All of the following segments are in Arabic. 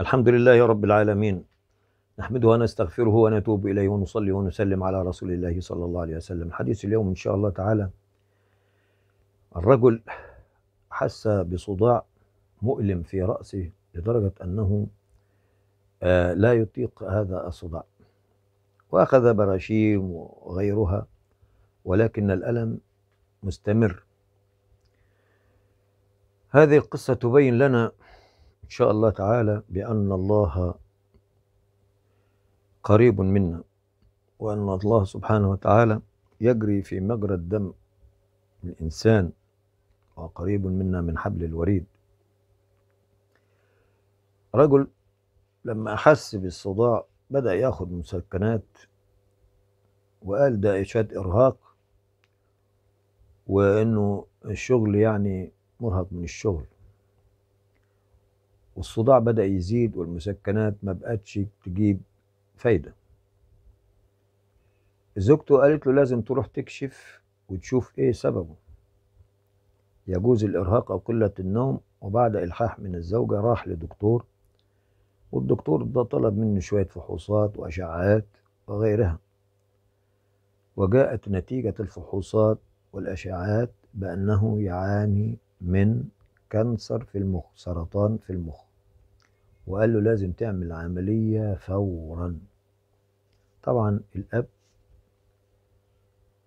الحمد لله رب العالمين نحمده ونستغفره ونتوب إليه ونصلي ونسلم على رسول الله صلى الله عليه وسلم حديث اليوم إن شاء الله تعالى الرجل حس بصداع مؤلم في رأسه لدرجة أنه آه، لا يطيق هذا الصداع وأخذ براشيم وغيرها ولكن الألم مستمر هذه القصة تبين لنا إن شاء الله تعالى بأن الله قريب منا وأن الله سبحانه وتعالى يجري في مجرى الدم الإنسان وقريب منا من حبل الوريد رجل لما أحس بالصداع بدأ يأخذ مسكنات وقال ده إشاد إرهاق وإنه الشغل يعني مرهق من الشغل والصداع بدأ يزيد والمسكنات ما بقتش تجيب فايدة زوجته قالت له لازم تروح تكشف وتشوف ايه سببه يجوز الإرهاق أو قلة النوم وبعد إلحاح من الزوجة راح لدكتور والدكتور ده طلب منه شوية فحوصات وأشعاعات وغيرها وجاءت نتيجة الفحوصات والأشعاعات بأنه يعاني من كانسر في المخ سرطان في المخ وقال له لازم تعمل عملية فورا طبعا الأب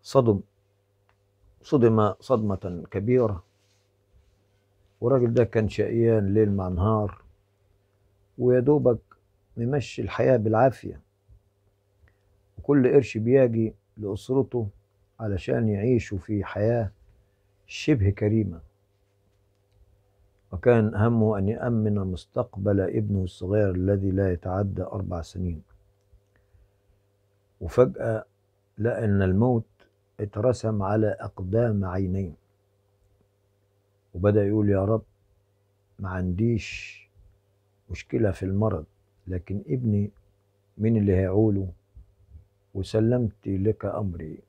صدم صدم صدمة كبيرة والراجل ده كان شقيان ليل مع نهار ويا دوبك ممشي الحياة بالعافية وكل قرش بيجي لأسرته علشان يعيشوا في حياة شبه كريمة وكان همه أن يأمن مستقبل ابنه الصغير الذي لا يتعدى أربع سنين وفجأة لقى أن الموت اترسم على أقدام عينيه وبدأ يقول يا رب ما عنديش مشكلة في المرض لكن ابني مين اللي هيعوله وسلمت لك أمري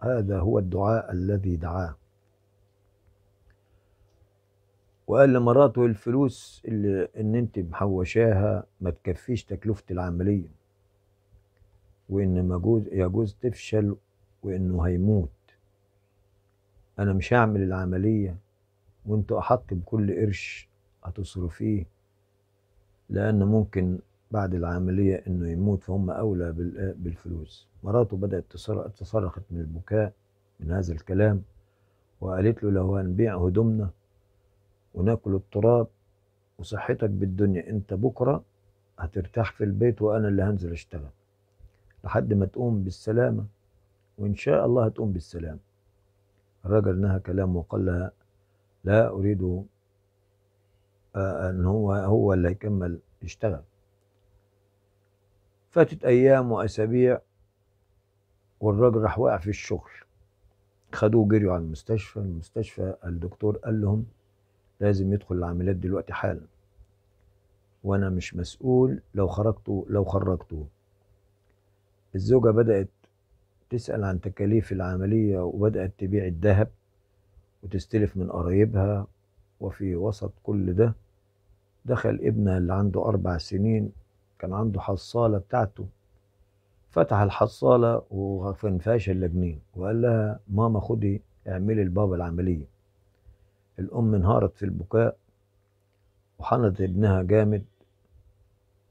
هذا هو الدعاء الذي دعاه وقال لمراته الفلوس اللي ان انت محوشاها ما تكفيش تكلفه العمليه وان مجوز يجوز تفشل وانه هيموت انا مش هعمل العمليه وانت احط بكل قرش هتصرفيه لان ممكن بعد العمليه انه يموت فهم اولى بالفلوس مراته بدات تصرخت من البكاء من هذا الكلام وقالت له لو هنبيع هدومنا وناكل التراب وصحتك بالدنيا انت بكرة هترتاح في البيت وانا اللي هنزل اشتغل لحد ما تقوم بالسلامة وان شاء الله هتقوم بالسلامة الراجل نهى كلامه وقال لها لا اريد آه، ان هو هو اللي هيكمل يشتغل فاتت ايام واسابيع والراجل راح واقع في الشغل خدوه جريوا على المستشفى المستشفى الدكتور قال لهم لازم يدخل العمليات دلوقتي حالا وانا مش مسؤول لو خرجته لو خرجته الزوجة بدأت تسأل عن تكاليف العملية وبدأت تبيع الذهب وتستلف من قرايبها وفي وسط كل ده دخل ابنها اللي عنده أربع سنين كان عنده حصالة بتاعته فتح الحصالة فاشل لجنين وقال لها ماما خدي اعملي لبابا العملية الأم انهارت في البكاء وحنت ابنها جامد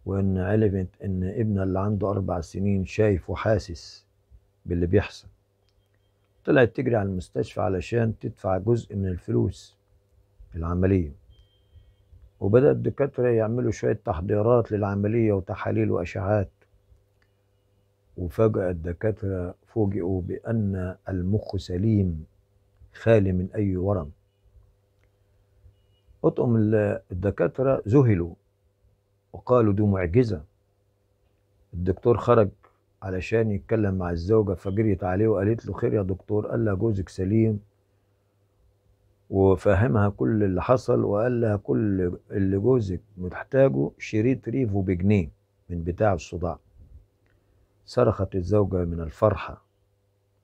وإن علمت إن ابنها اللي عنده أربع سنين شايف وحاسس باللي بيحصل طلعت تجري على المستشفى علشان تدفع جزء من الفلوس العملية وبدأ الدكاترة يعملوا شوية تحضيرات للعملية وتحاليل وأشعات وفجأة الدكاترة فوجئوا بأن المخ سليم خالي من أي ورم اطقم الدكاترة ذهلوا وقالوا دي معجزة الدكتور خرج علشان يتكلم مع الزوجة فجريت عليه وقالت له خير يا دكتور قال لها جوزك سليم وفهمها كل اللي حصل وقال لها كل اللي جوزك محتاجه شريط ريفو بجنيه من بتاع الصداع صرخت الزوجة من الفرحة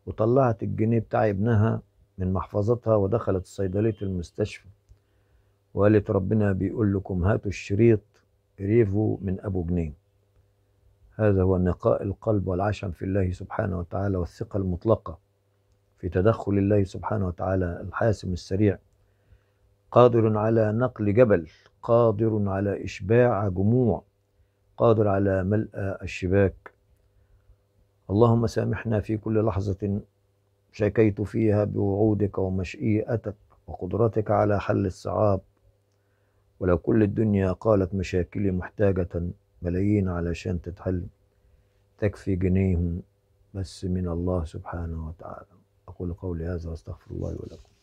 وطلعت الجنيه بتاع ابنها من محفظتها ودخلت صيدلية المستشفى وقالت ربنا بيقول لكم هاتوا الشريط ريفو من أبو جنيه هذا هو نقاء القلب والعشم في الله سبحانه وتعالى والثقة المطلقة في تدخل الله سبحانه وتعالى الحاسم السريع قادر على نقل جبل قادر على إشباع جموع قادر على ملء الشباك اللهم سامحنا في كل لحظة شكيت فيها بوعودك ومشيئتك وقدرتك على حل الصعاب ولو كل الدنيا قالت مشاكلي محتاجة ملايين علشان تتحل تكفي جنيهم بس من الله سبحانه وتعالى أقول قولي هذا وأستغفر الله ولكم